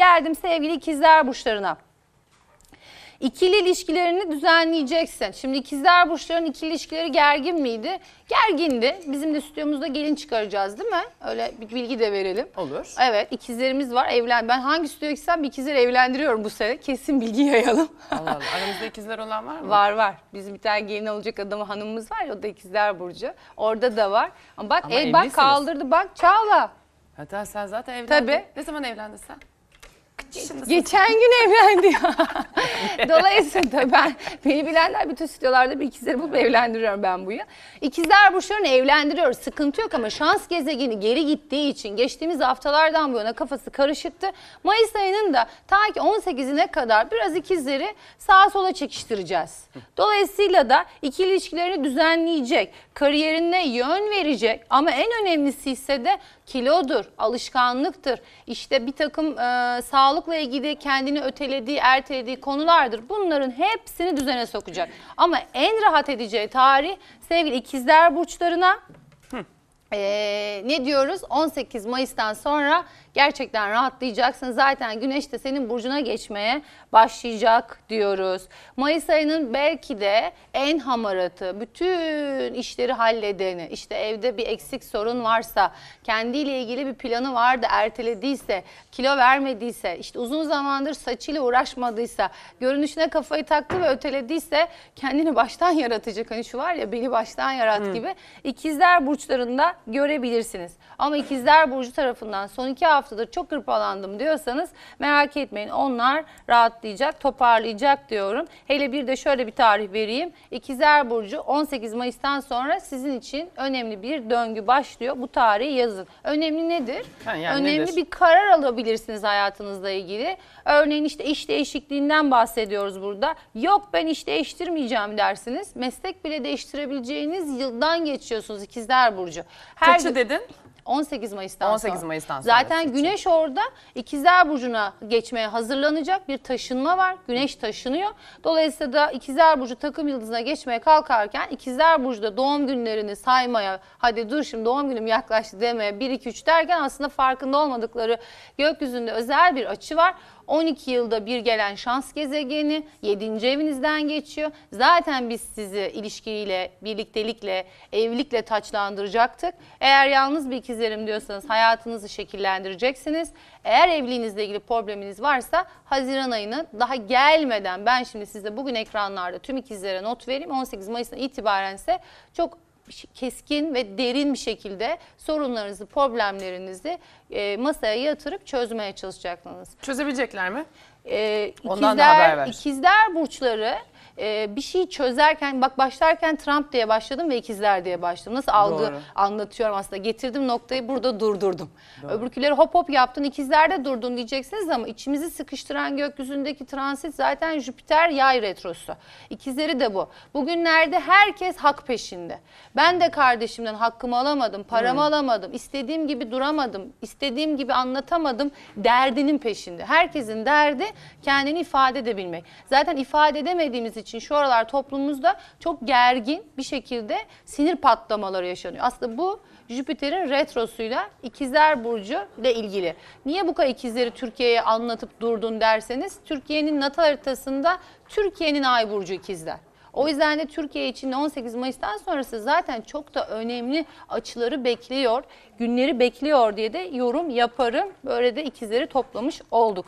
Geldim sevgili ikizler burçlarına. İkili ilişkilerini düzenleyeceksin. Şimdi ikizler burçlarının ikili ilişkileri gergin miydi? Gergindi. Bizim de stüdyomuzda gelin çıkaracağız değil mi? Öyle bir bilgi de verelim. Olur. Evet ikizlerimiz var. Evlen ben hangi stüdyoya gitsem bir ikizleri evlendiriyorum bu sene. Kesin bilgi yayalım. Allah Allah. Aramızda ikizler olan var mı? Var var. Bizim bir tane gelin olacak adamı hanımımız var ya o da ikizler burcu. Orada da var. Ama bak Ama el bak kaldırdı bak Çağla. Hatta sen zaten evlendin. Tabii. Ne zaman evlendin sen? Geçen gün evlendi Dolayısıyla ben, beni bilenler bütün stüdyolarda bir ikizleri bulup evlendiriyorum ben bu yıl. İkizler burçlarını evlendiriyoruz. Sıkıntı yok ama şans gezegeni geri gittiği için geçtiğimiz haftalardan bu yana kafası karışıktı. Mayıs ayının da ta ki 18'ine kadar biraz ikizleri sağa sola çekiştireceğiz. Dolayısıyla da ikili ilişkilerini düzenleyecek, kariyerine yön verecek ama en önemlisi ise de kilodur, alışkanlıktır. İşte bir takım e, sağlık sağlıkla ilgili kendini ötelediği, ertelediği konulardır. Bunların hepsini düzene sokacak. Ama en rahat edeceği tarih sevgili ikizler burçlarına ee, ne diyoruz 18 Mayıs'tan sonra gerçekten rahatlayacaksın. Zaten güneş de senin burcuna geçmeye başlayacak diyoruz. Mayıs ayının belki de en hamaratı, bütün işleri halledeni, işte evde bir eksik sorun varsa, kendiyle ilgili bir planı vardı, ertelediyse, kilo vermediyse, işte uzun zamandır saçıyla uğraşmadıysa, görünüşüne kafayı taktı ve ötelediyse kendini baştan yaratacak. Hani şu var ya beni baştan yarat Hı. gibi. İkizler burçlarında görebilirsiniz. Ama ikizler burcu tarafından son iki haftada çok hırpalandım diyorsanız merak etmeyin onlar rahatlayacak, toparlayacak diyorum. Hele bir de şöyle bir tarih vereyim. İkizler burcu 18 Mayıs'tan sonra sizin için önemli bir döngü başlıyor. Bu tarihi yazın. Önemli nedir? yani önemli nedir? bir karar alabilirsiniz hayatınızla ilgili. Örneğin işte iş değişikliğinden bahsediyoruz burada. Yok ben iş değiştirmeyeceğim dersiniz. Meslek bile değiştirebileceğiniz yıldan geçiyorsunuz ikizler burcu. Her Kaçı dedin? 18 Mayıs'tan 18 Mayıs'tan sonra Zaten çıkacak. Güneş orada İkizler Burcu'na geçmeye hazırlanacak bir taşınma var. Güneş taşınıyor. Dolayısıyla da İkizler Burcu takım yıldızına geçmeye kalkarken İkizler Burcunda doğum günlerini saymaya hadi dur şimdi doğum günüm yaklaştı demeye 1-2-3 derken aslında farkında olmadıkları gökyüzünde özel bir açı var. 12 yılda bir gelen şans gezegeni 7. evinizden geçiyor. Zaten biz sizi ilişkiyle, birliktelikle, evlilikle taçlandıracaktık. Eğer yalnız bir ikizlerim diyorsanız hayatınızı şekillendireceksiniz. Eğer evliliğinizle ilgili probleminiz varsa Haziran ayını daha gelmeden ben şimdi size bugün ekranlarda tüm ikizlere not vereyim. 18 Mayıs'tan itibaren ise çok keskin ve derin bir şekilde sorunlarınızı, problemlerinizi e, masaya yatırıp çözmeye çalışacaksınız. Çözebilecekler mi? E, Ondan da haber ikizler, ver. ikizler burçları e, bir şeyi çözerken bak başlarken Trump diye başladım ve ikizler diye başladım. Nasıl algı Doğru. anlatıyorum aslında. Getirdim noktayı burada durdurdum. Doğru. Öbürküleri hop hop yaptın ikizlerde durdun diyeceksiniz ama içimizi sıkıştıran gökyüzündeki transit zaten Jüpiter yay retrosu. İkizleri de bu. Bugünlerde herkes hak peşinde. Ben de kardeşimden hakkımı alamadım, paramı Hı. alamadım, istediğim gibi duramadım, istediğim gibi anlatamadım derdinin peşinde. Herkesin derdi kendini ifade edebilmek. Zaten ifade edemediğimiz için için şu aralar toplumumuzda çok gergin bir şekilde sinir patlamaları yaşanıyor. Aslında bu Jüpiter'in retrosuyla ikizler Burcu ile ilgili. Niye bu kadar ikizleri Türkiye'ye anlatıp durdun derseniz Türkiye'nin natal haritasında Türkiye'nin ay burcu ikizler. O yüzden de Türkiye için 18 Mayıs'tan sonrası zaten çok da önemli açıları bekliyor, günleri bekliyor diye de yorum yaparım. Böyle de ikizleri toplamış olduk.